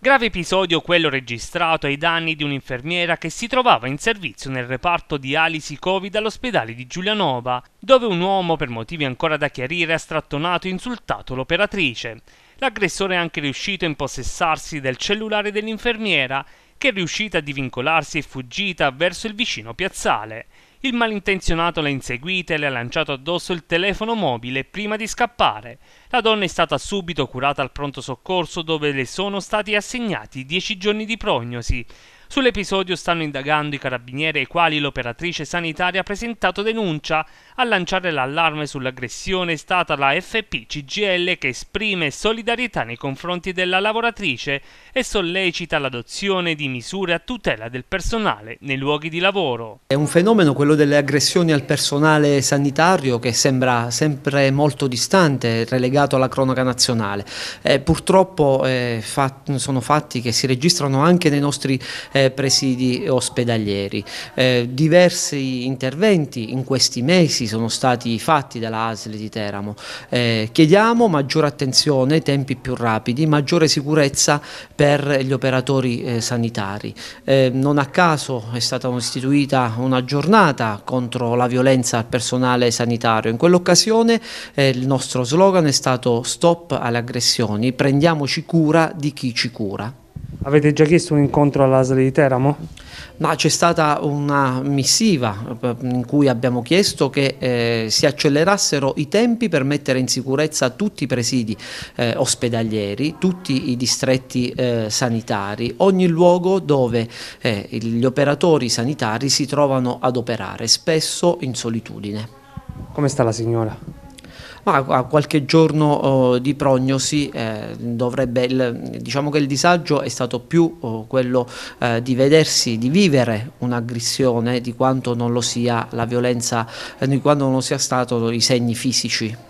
Grave episodio quello registrato ai danni di un'infermiera che si trovava in servizio nel reparto di alisi Covid all'ospedale di Giulianova, dove un uomo, per motivi ancora da chiarire, ha strattonato e insultato l'operatrice. L'aggressore è anche riuscito a impossessarsi del cellulare dell'infermiera, che è riuscita a divincolarsi e fuggita verso il vicino piazzale. Il malintenzionato l'ha inseguita e le ha lanciato addosso il telefono mobile prima di scappare. La donna è stata subito curata al pronto soccorso dove le sono stati assegnati 10 giorni di prognosi. Sull'episodio stanno indagando i carabinieri ai quali l'operatrice sanitaria ha presentato denuncia. A lanciare l'allarme sull'aggressione è stata la FPCGL che esprime solidarietà nei confronti della lavoratrice e sollecita l'adozione di misure a tutela del personale nei luoghi di lavoro. È un fenomeno quello delle aggressioni al personale sanitario che sembra sempre molto distante, relegato alla cronaca nazionale. Eh, purtroppo eh, fat sono fatti che si registrano anche nei nostri eh, eh, presidi ospedalieri. Eh, diversi interventi in questi mesi sono stati fatti dalla ASL di Teramo. Eh, chiediamo maggiore attenzione, tempi più rapidi, maggiore sicurezza per gli operatori eh, sanitari. Eh, non a caso è stata istituita una giornata contro la violenza al personale sanitario. In quell'occasione eh, il nostro slogan è stato stop alle aggressioni, prendiamoci cura di chi ci cura. Avete già chiesto un incontro all'ASL di Teramo? No, c'è stata una missiva eh, in cui abbiamo chiesto che eh, si accelerassero i tempi per mettere in sicurezza tutti i presidi eh, ospedalieri, tutti i distretti eh, sanitari, ogni luogo dove eh, gli operatori sanitari si trovano ad operare, spesso in solitudine. Come sta la signora? ma a qualche giorno eh, di prognosi eh, dovrebbe, il, diciamo che il disagio è stato più oh, quello eh, di vedersi, di vivere un'aggressione di quanto non lo sia la violenza, eh, di quanto non lo sia stato i segni fisici.